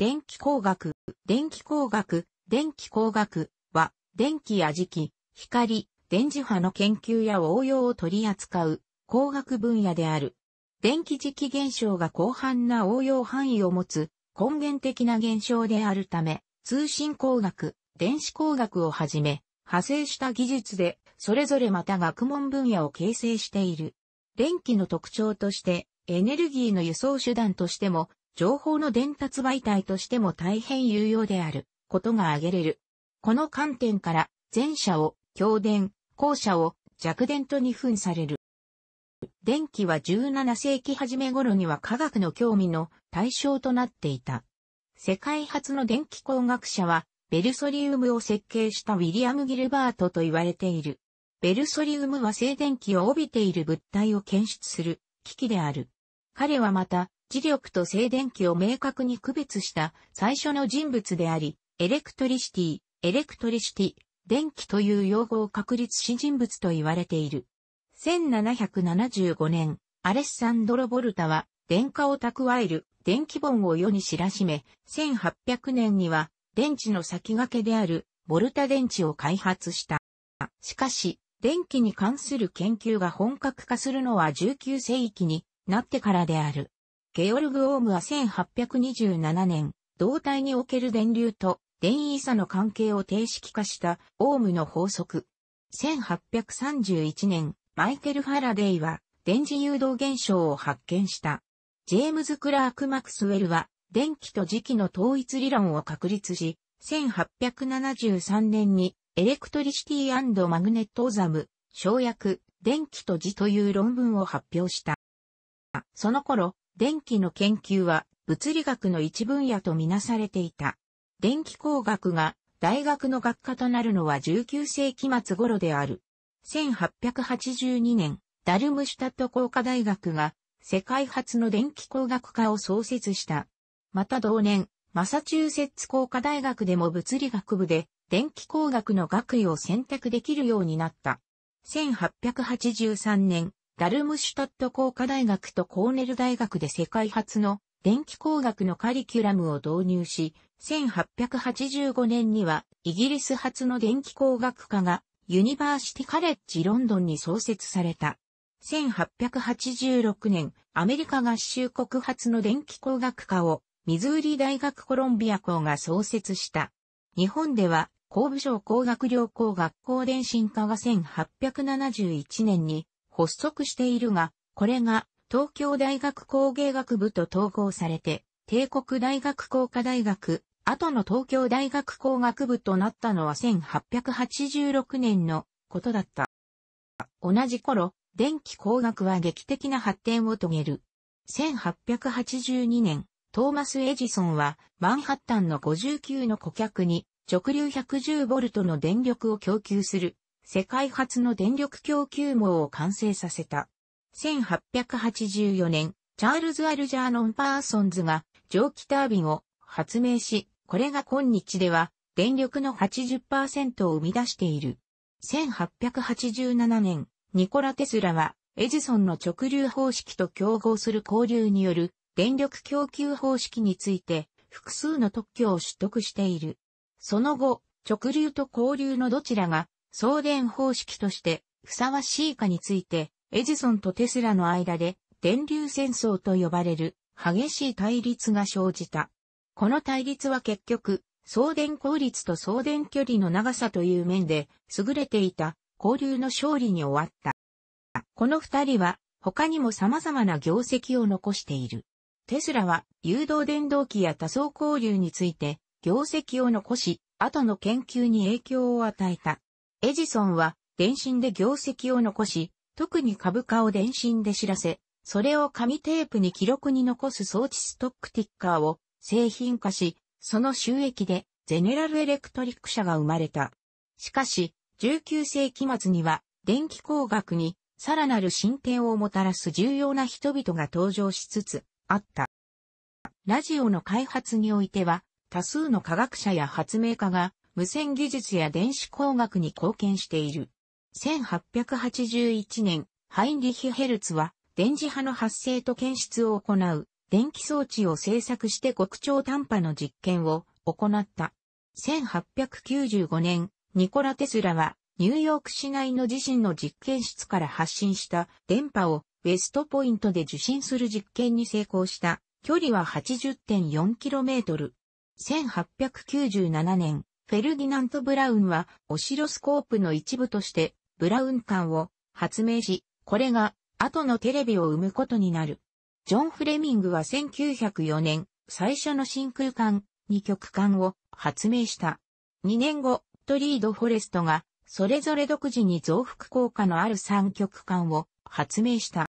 電気工学、電気工学、電気工学は、電気や磁気、光、電磁波の研究や応用を取り扱う工学分野である。電気磁気現象が広範な応用範囲を持つ根源的な現象であるため、通信工学、電子工学をはじめ、派生した技術で、それぞれまた学問分野を形成している。電気の特徴として、エネルギーの輸送手段としても情報の伝達媒体としても大変有用であることが挙げれる。この観点から、前者を強電、後者を弱電とに分される。電気は17世紀初め頃には科学の興味の対象となっていた。世界初の電気工学者は、ベルソリウムを設計したウィリアム・ギルバートと言われている。ベルソリウムは静電気を帯びている物体を検出する機器である。彼はまた、磁力と静電気を明確に区別した最初の人物であり、エレクトリシティ、エレクトリシティ、電気という用語を確立し人物と言われている。1775年、アレッサンドロ・ボルタは、電化を蓄える電気本を世に知らしめ、1800年には、電池の先駆けである、ボルタ電池を開発した。しかし、電気に関する研究が本格化するのは19世紀になってからである。ゲオルグ・オームは1827年、胴体における電流と電位差の関係を定式化したオームの法則。1831年、マイケル・ファラデイは電磁誘導現象を発見した。ジェームズ・クラーク・マクスウェルは電気と磁気の統一理論を確立し、1873年にエレクトリシティマグネットザム、省略、電気と磁という論文を発表した。その頃、電気の研究は物理学の一分野とみなされていた。電気工学が大学の学科となるのは19世紀末頃である。1882年、ダルムシュタット工科大学が世界初の電気工学科を創設した。また同年、マサチューセッツ工科大学でも物理学部で電気工学の学位を選択できるようになった。1883年、ダルムシュタット工科大学とコーネル大学で世界初の電気工学のカリキュラムを導入し、1885年にはイギリス初の電気工学科がユニバーシティカレッジロンドンに創設された。1886年、アメリカ合衆国初の電気工学科をミズーリ大学コロンビア校が創設した。日本では、工部省工学療工学校電信科が1871年に発足しているが、これが東京大学工芸学部と統合されて、帝国大学工科大学、後の東京大学工学部となったのは1886年のことだった。同じ頃、電気工学は劇的な発展を遂げる。1882年、トーマス・エジソンはマンハッタンの59の顧客に直流110ボルトの電力を供給する世界初の電力供給網を完成させた。1884年、チャールズ・アルジャーノン・パーソンズが蒸気タービンを発明し、これが今日では電力の80%を生み出している。1887年、ニコラ・テスラはエジソンの直流方式と競合する交流による電力供給方式について複数の特許を取得している。その後、直流と交流のどちらが送電方式としてふさわしいかについて、エジソンとテスラの間で電流戦争と呼ばれる激しい対立が生じた。この対立は結局、送電効率と送電距離の長さという面で優れていた交流の勝利に終わった。この二人は他にも様々な業績を残している。テスラは誘導電動機や多層交流について業績を残し、後の研究に影響を与えた。エジソンは、電信で業績を残し、特に株価を電信で知らせ、それを紙テープに記録に残す装置ストックティッカーを製品化し、その収益でゼネラルエレクトリック社が生まれた。しかし、19世紀末には電気工学にさらなる進展をもたらす重要な人々が登場しつつあった。ラジオの開発においては、多数の科学者や発明家が無線技術や電子工学に貢献している。1881年、ハインリヒ・ヘルツは、電磁波の発生と検出を行う、電気装置を製作して極超短波の実験を行った。1895年、ニコラ・テスラは、ニューヨーク市内の自身の実験室から発信した電波をウェストポイントで受信する実験に成功した。距離は 80.4km。1897年、フェルディナント・ブラウンは、オシロスコープの一部として、ブラウン管を発明し、これが、後のテレビを生むことになる。ジョン・フレミングは1904年、最初の真空管、二極管を発明した。2年後、トリード・フォレストが、それぞれ独自に増幅効果のある三極管を発明した。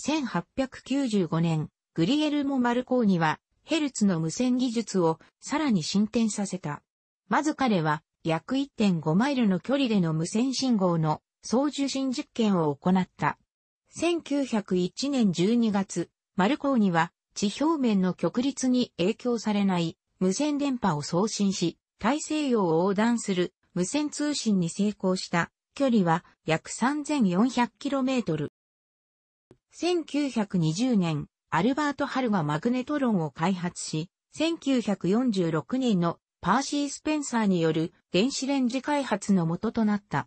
1895年、グリエルモ・マルコーニは、ヘルツの無線技術をさらに進展させた。まず彼は約1.5マイルの距離での無線信号の送受信実験を行った。1901年12月、マルコーニは地表面の極率に影響されない無線電波を送信し、大西洋を横断する無線通信に成功した距離は約 3400km。1920年、アルバート・ハルがマグネトロンを開発し、1946年のパーシー・スペンサーによる電子レンジ開発の元となった。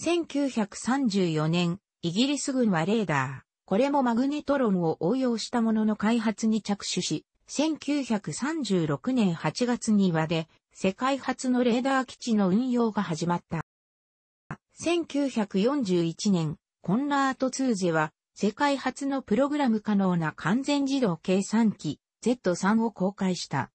1934年、イギリス軍はレーダー、これもマグネトロンを応用したものの開発に着手し、1936年8月にはで世界初のレーダー基地の運用が始まった。1941年、コンラート・ツーゼは世界初のプログラム可能な完全自動計算機 Z3 を公開した。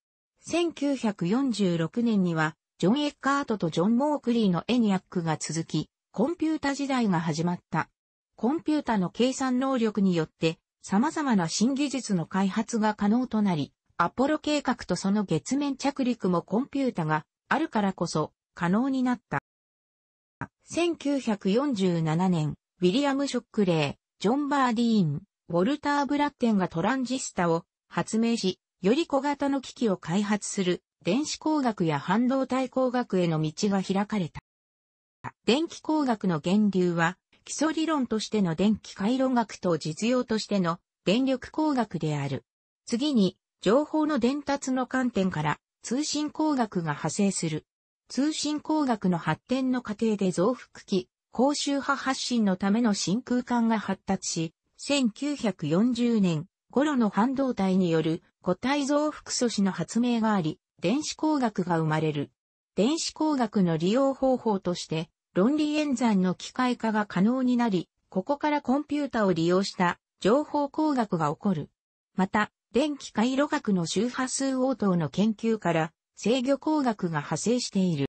1946年には、ジョン・エッカートとジョン・モークリーのエニアックが続き、コンピュータ時代が始まった。コンピュータの計算能力によって、様々な新技術の開発が可能となり、アポロ計画とその月面着陸もコンピュータがあるからこそ可能になった。1947年、ウィリアム・ショックレー、ジョン・バーディーン、ウォルター・ブラッテンがトランジスタを発明し、より小型の機器を開発する電子工学や半導体工学への道が開かれた。電気工学の源流は、基礎理論としての電気回路学と実用としての電力工学である。次に、情報の伝達の観点から通信工学が派生する。通信工学の発展の過程で増幅器、高周波発信のための真空管が発達し、1940年、ゴロの半導体による固体増幅素子の発明があり、電子工学が生まれる。電子工学の利用方法として、論理演算の機械化が可能になり、ここからコンピュータを利用した情報工学が起こる。また、電気回路学の周波数応答の研究から制御工学が派生している。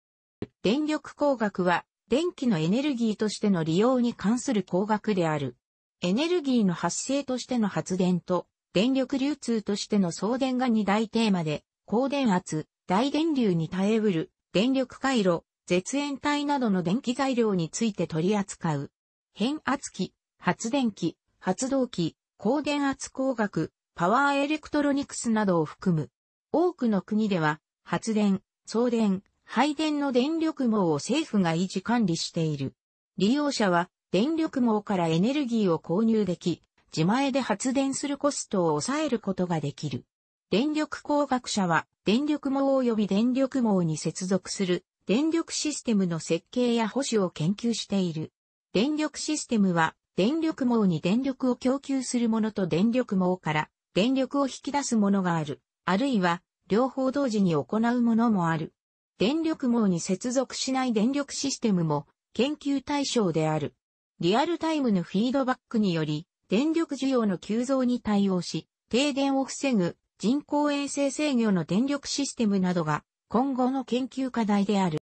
電力工学は電気のエネルギーとしての利用に関する工学である。エネルギーの発生としての発電と、電力流通としての送電が二大テーマで、高電圧、大電流に耐えうる、電力回路、絶縁体などの電気材料について取り扱う。変圧器、発電機、発動機、高電圧工学、パワーエレクトロニクスなどを含む。多くの国では、発電、送電、配電の電力網を政府が維持管理している。利用者は電力網からエネルギーを購入でき、自前で発電するコストを抑えることができる。電力工学者は、電力網及び電力網に接続する電力システムの設計や保守を研究している。電力システムは、電力網に電力を供給するものと電力網から電力を引き出すものがある。あるいは、両方同時に行うものもある。電力網に接続しない電力システムも研究対象である。リアルタイムのフィードバックにより、電力需要の急増に対応し、停電を防ぐ人工衛星制御の電力システムなどが今後の研究課題である。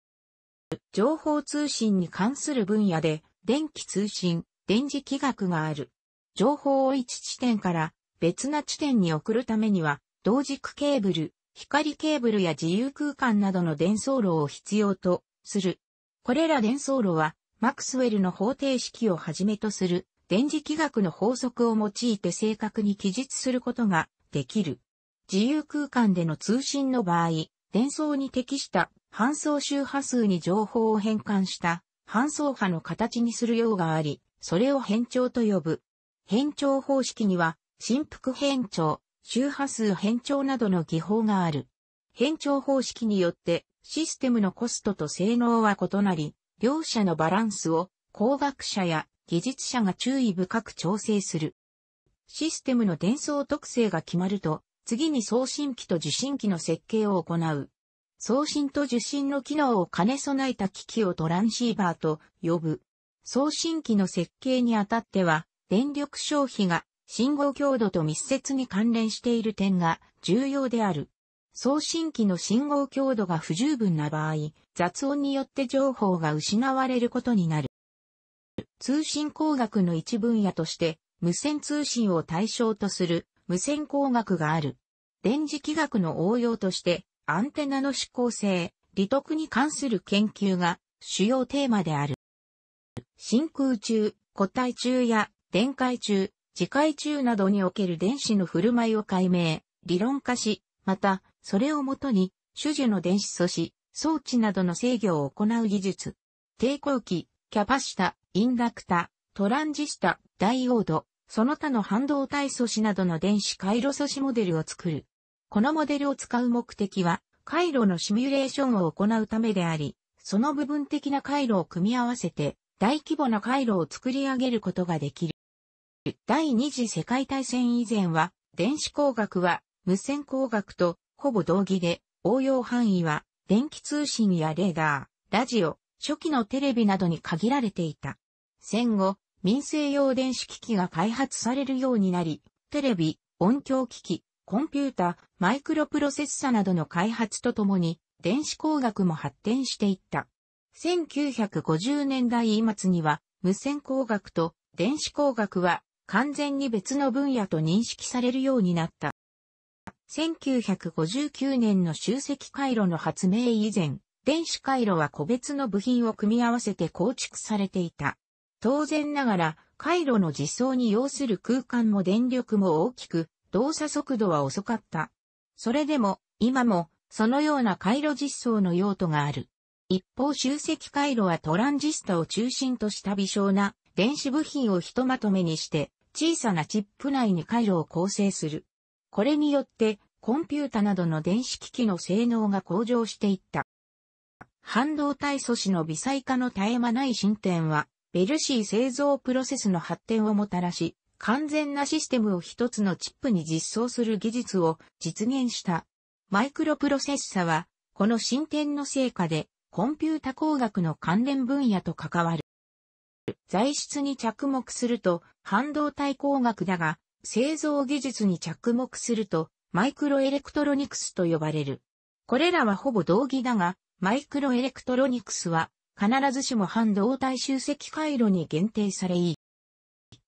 情報通信に関する分野で電気通信、電磁気学がある。情報を一地点から別な地点に送るためには、同軸ケーブル、光ケーブルや自由空間などの伝送路を必要とする。これら伝送路はマクスウェルの方程式をはじめとする電磁気学の法則を用いて正確に記述することができる。自由空間での通信の場合、伝送に適した搬送周波数に情報を変換した搬送波の形にするようがあり、それを変調と呼ぶ。変調方式には、振幅変調、周波数変調などの技法がある。変調方式によって、システムのコストと性能は異なり、両者のバランスを工学者や技術者が注意深く調整する。システムの伝送特性が決まると、次に送信機と受信機の設計を行う。送信と受信の機能を兼ね備えた機器をトランシーバーと呼ぶ。送信機の設計にあたっては、電力消費が信号強度と密接に関連している点が重要である。送信機の信号強度が不十分な場合、雑音によって情報が失われることになる。通信工学の一分野として、無線通信を対象とする無線工学がある。電磁気学の応用として、アンテナの指向性、利得に関する研究が主要テーマである。真空中、固体中や電解中、磁界中などにおける電子の振る舞いを解明、理論化し、また、それをもとに、種樹の電子素子、装置などの制御を行う技術。抵抗器、キャパシタ、インダクタ、トランジスタ、ダイオード、その他の半導体素子などの電子回路素子モデルを作る。このモデルを使う目的は、回路のシミュレーションを行うためであり、その部分的な回路を組み合わせて、大規模な回路を作り上げることができる。第二次世界大戦以前は、電子工学は無線工学とほぼ同義で、応用範囲は、電気通信やレーダー、ラジオ、初期のテレビなどに限られていた。戦後、民生用電子機器が開発されるようになり、テレビ、音響機器、コンピュータ、マイクロプロセッサなどの開発とともに、電子工学も発展していった。1950年代末には、無線工学と電子工学は完全に別の分野と認識されるようになった。1959年の集積回路の発明以前、電子回路は個別の部品を組み合わせて構築されていた。当然ながら、回路の実装に要する空間も電力も大きく、動作速度は遅かった。それでも、今も、そのような回路実装の用途がある。一方集積回路はトランジスタを中心とした微小な電子部品をひとまとめにして、小さなチップ内に回路を構成する。これによって、コンピュータなどの電子機器の性能が向上していった。半導体素子の微細化の絶え間ない進展は、ベルシー製造プロセスの発展をもたらし、完全なシステムを一つのチップに実装する技術を実現した。マイクロプロセッサは、この進展の成果で、コンピュータ工学の関連分野と関わる。材質に着目すると、半導体工学だが、製造技術に着目すると、マイクロエレクトロニクスと呼ばれる。これらはほぼ同義だが、マイクロエレクトロニクスは、必ずしも半導体集積回路に限定されいい。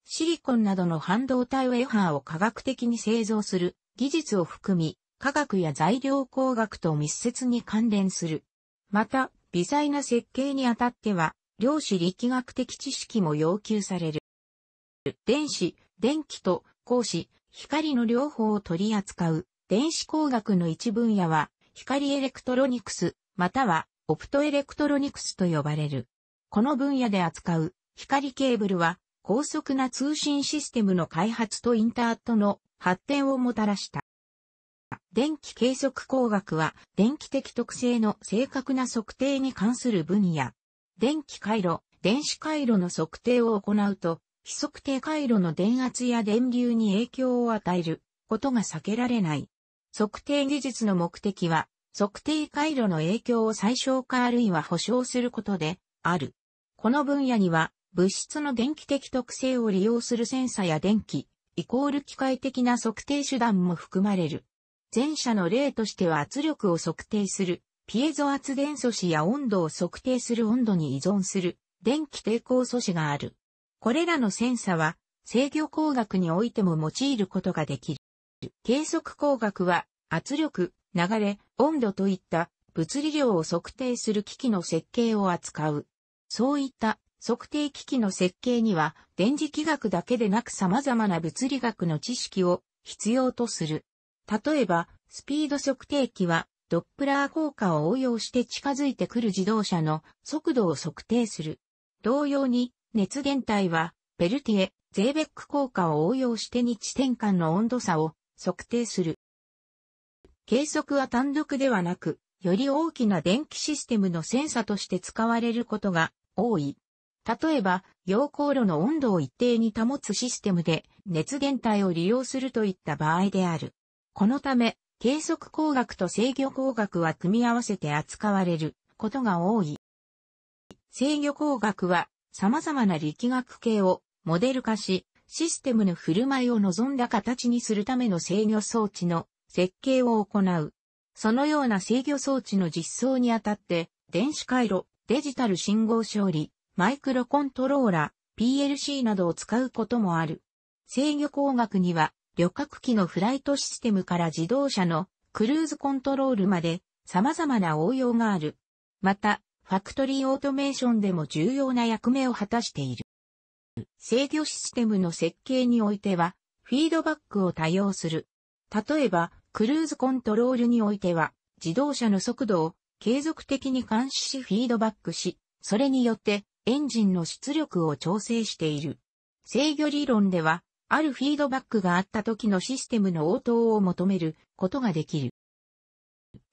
シリコンなどの半導体ウェハーを科学的に製造する技術を含み、科学や材料工学と密接に関連する。また、微細な設計にあたっては、量子力学的知識も要求される。電子、電気と光子、光の両方を取り扱う電子工学の一分野は光エレクトロニクス、またはオプトエレクトロニクスと呼ばれる。この分野で扱う光ケーブルは高速な通信システムの開発とインターとの発展をもたらした。電気計測工学は電気的特性の正確な測定に関する分野。電気回路、電子回路の測定を行うと、非測定回路の電圧や電流に影響を与えることが避けられない。測定技術の目的は、測定回路の影響を最小化あるいは保証することである。この分野には、物質の電気的特性を利用するセンサや電気、イコール機械的な測定手段も含まれる。前者の例としては圧力を測定する、ピエゾ圧電素子や温度を測定する温度に依存する、電気抵抗素子がある。これらのセンサは制御工学においても用いることができる。計測工学は圧力、流れ、温度といった物理量を測定する機器の設計を扱う。そういった測定機器の設計には電磁気学だけでなく様々な物理学の知識を必要とする。例えば、スピード測定器はドップラー効果を応用して近づいてくる自動車の速度を測定する。同様に、熱源体は、ペルティエ、ゼーベック効果を応用して日転換の温度差を測定する。計測は単独ではなく、より大きな電気システムのセンサとして使われることが多い。例えば、溶鉱炉の温度を一定に保つシステムで熱源体を利用するといった場合である。このため、計測工学と制御工学は組み合わせて扱われることが多い。制御工学は様々な力学系をモデル化し、システムの振る舞いを望んだ形にするための制御装置の設計を行う。そのような制御装置の実装にあたって、電子回路、デジタル信号処理、マイクロコントローラ、PLC などを使うこともある。制御工学には、旅客機のフライトシステムから自動車のクルーズコントロールまで様々な応用がある。また、ファクトリーオートメーションでも重要な役目を果たしている。制御システムの設計においては、フィードバックを多用する。例えば、クルーズコントロールにおいては、自動車の速度を継続的に監視しフィードバックし、それによってエンジンの出力を調整している。制御理論では、あるフィードバックがあった時のシステムの応答を求めることができる。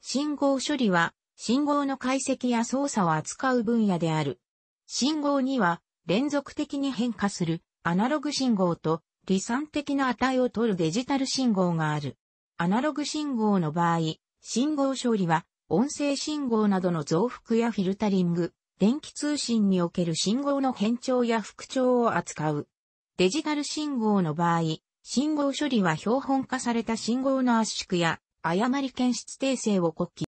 信号処理は信号の解析や操作を扱う分野である。信号には連続的に変化するアナログ信号と理算的な値を取るデジタル信号がある。アナログ信号の場合、信号処理は音声信号などの増幅やフィルタリング、電気通信における信号の変調や復調を扱う。デジタル信号の場合、信号処理は標本化された信号の圧縮や誤り検出訂正を国記、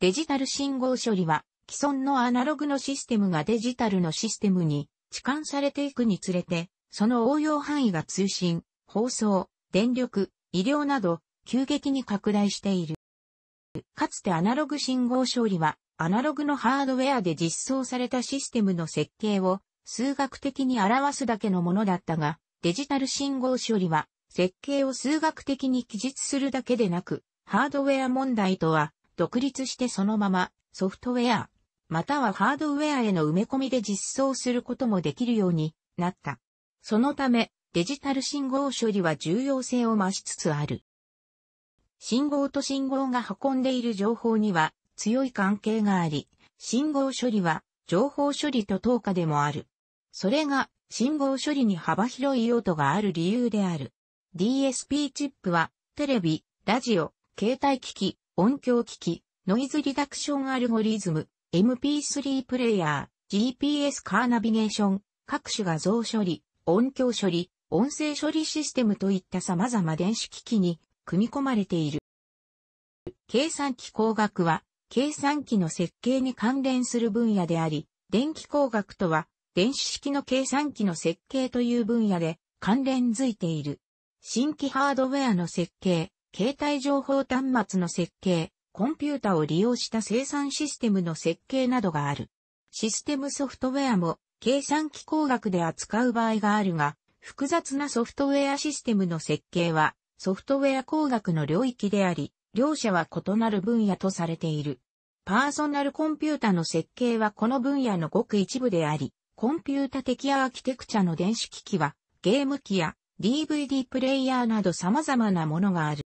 デジタル信号処理は、既存のアナログのシステムがデジタルのシステムに置換されていくにつれて、その応用範囲が通信、放送、電力、医療など、急激に拡大している。かつてアナログ信号処理は、アナログのハードウェアで実装されたシステムの設計を数学的に表すだけのものだったが、デジタル信号処理は設計を数学的に記述するだけでなく、ハードウェア問題とは独立してそのままソフトウェア、またはハードウェアへの埋め込みで実装することもできるようになった。そのため、デジタル信号処理は重要性を増しつつある。信号と信号が運んでいる情報には強い関係があり、信号処理は情報処理と等価でもある。それが信号処理に幅広い用途がある理由である。DSP チップはテレビ、ラジオ、携帯機器、音響機器、ノイズリダクションアルゴリズム、MP3 プレイヤー、GPS カーナビゲーション、各種画像処理、音響処理、音声処理システムといった様々電子機器に組み込まれている。計算機工学は、計算機の設計に関連する分野であり、電気工学とは、電子式の計算機の設計という分野で関連づいている。新規ハードウェアの設計、携帯情報端末の設計、コンピュータを利用した生産システムの設計などがある。システムソフトウェアも計算機工学で扱う場合があるが、複雑なソフトウェアシステムの設計はソフトウェア工学の領域であり、両者は異なる分野とされている。パーソナルコンピュータの設計はこの分野のごく一部であり、コンピュータ的アーキテクチャの電子機器はゲーム機や DVD プレイヤーなど様々なものがある。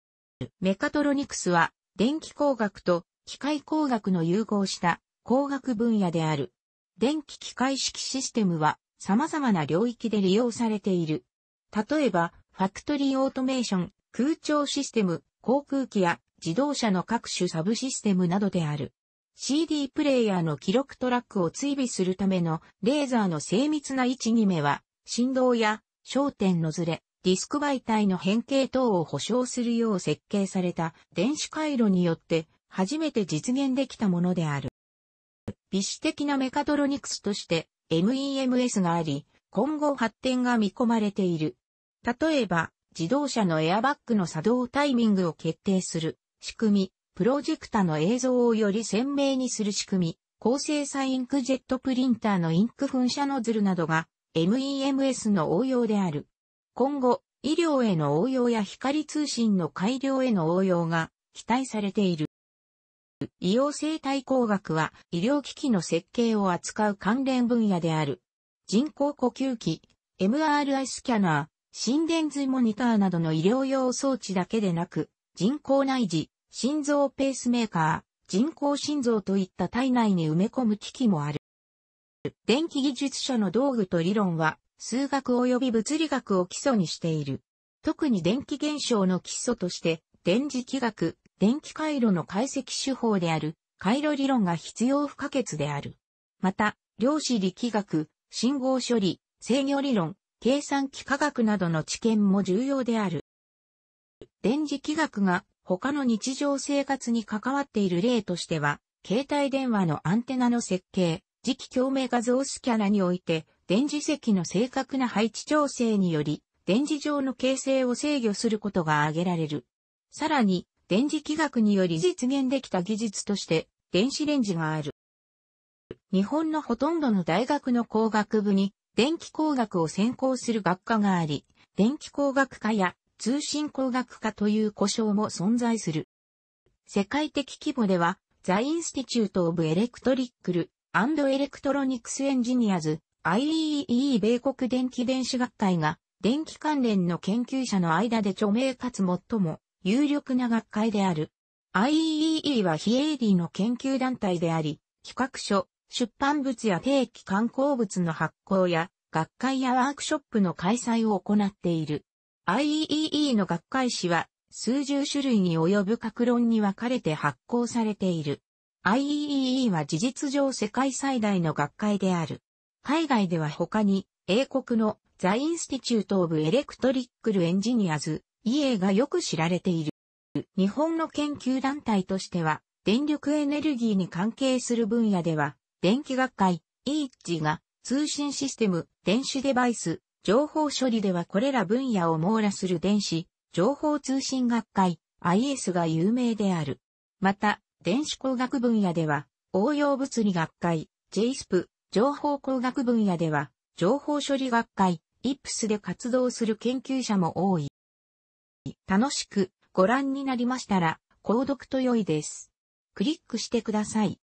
メカトロニクスは、電気工学と機械工学の融合した工学分野である。電気機械式システムは様々な領域で利用されている。例えば、ファクトリーオートメーション、空調システム、航空機や自動車の各種サブシステムなどである。CD プレイヤーの記録トラックを追尾するためのレーザーの精密な位置決めは、振動や焦点のずれ、ディスク媒体の変形等を保証するよう設計された電子回路によって初めて実現できたものである。微視的なメカトロニクスとして MEMS があり、今後発展が見込まれている。例えば、自動車のエアバッグの作動タイミングを決定する仕組み、プロジェクタの映像をより鮮明にする仕組み、高精細インクジェットプリンターのインク噴射ノズルなどが MEMS の応用である。今後、医療への応用や光通信の改良への応用が期待されている。医療生態工学は医療機器の設計を扱う関連分野である。人工呼吸器、MRI スキャナー、心電図モニターなどの医療用装置だけでなく、人工内耳、心臓ペースメーカー、人工心臓といった体内に埋め込む機器もある。電気技術者の道具と理論は数学及び物理学を基礎にしている。特に電気現象の基礎として、電磁気学、電気回路の解析手法である、回路理論が必要不可欠である。また、量子力学、信号処理、制御理論、計算機科学などの知見も重要である。電磁気学が他の日常生活に関わっている例としては、携帯電話のアンテナの設計、磁気共鳴画像スキャナにおいて、電磁石の正確な配置調整により、電磁上の形成を制御することが挙げられる。さらに、電磁気学により実現できた技術として、電子レンジがある。日本のほとんどの大学の工学部に、電気工学を専攻する学科があり、電気工学科や通信工学科という故障も存在する。世界的規模では、ザ・インスティチュート・オブ・エレクトリックル・アンド・エレクトロニクス・エンジニアズ IEE 米国電気電子学会が、電気関連の研究者の間で著名かつ最も有力な学会である。IEE は非営利の研究団体であり、企画書、出版物や定期刊行物の発行や、学会やワークショップの開催を行っている。IEE の学会誌は、数十種類に及ぶ各論に分かれて発行されている。IEE は事実上世界最大の学会である。海外では他に、英国のザ・インスティチュート・オブ・エレクトリックル・エンジニアズ、EA がよく知られている。日本の研究団体としては、電力エネルギーに関係する分野では、電気学会、イーチが、通信システム、電子デバイス、情報処理ではこれら分野を網羅する電子、情報通信学会、IS が有名である。また、電子工学分野では、応用物理学会、JSP 情報工学分野では、情報処理学会、イップスで活動する研究者も多い。楽しくご覧になりましたら、購読と良いです。クリックしてください。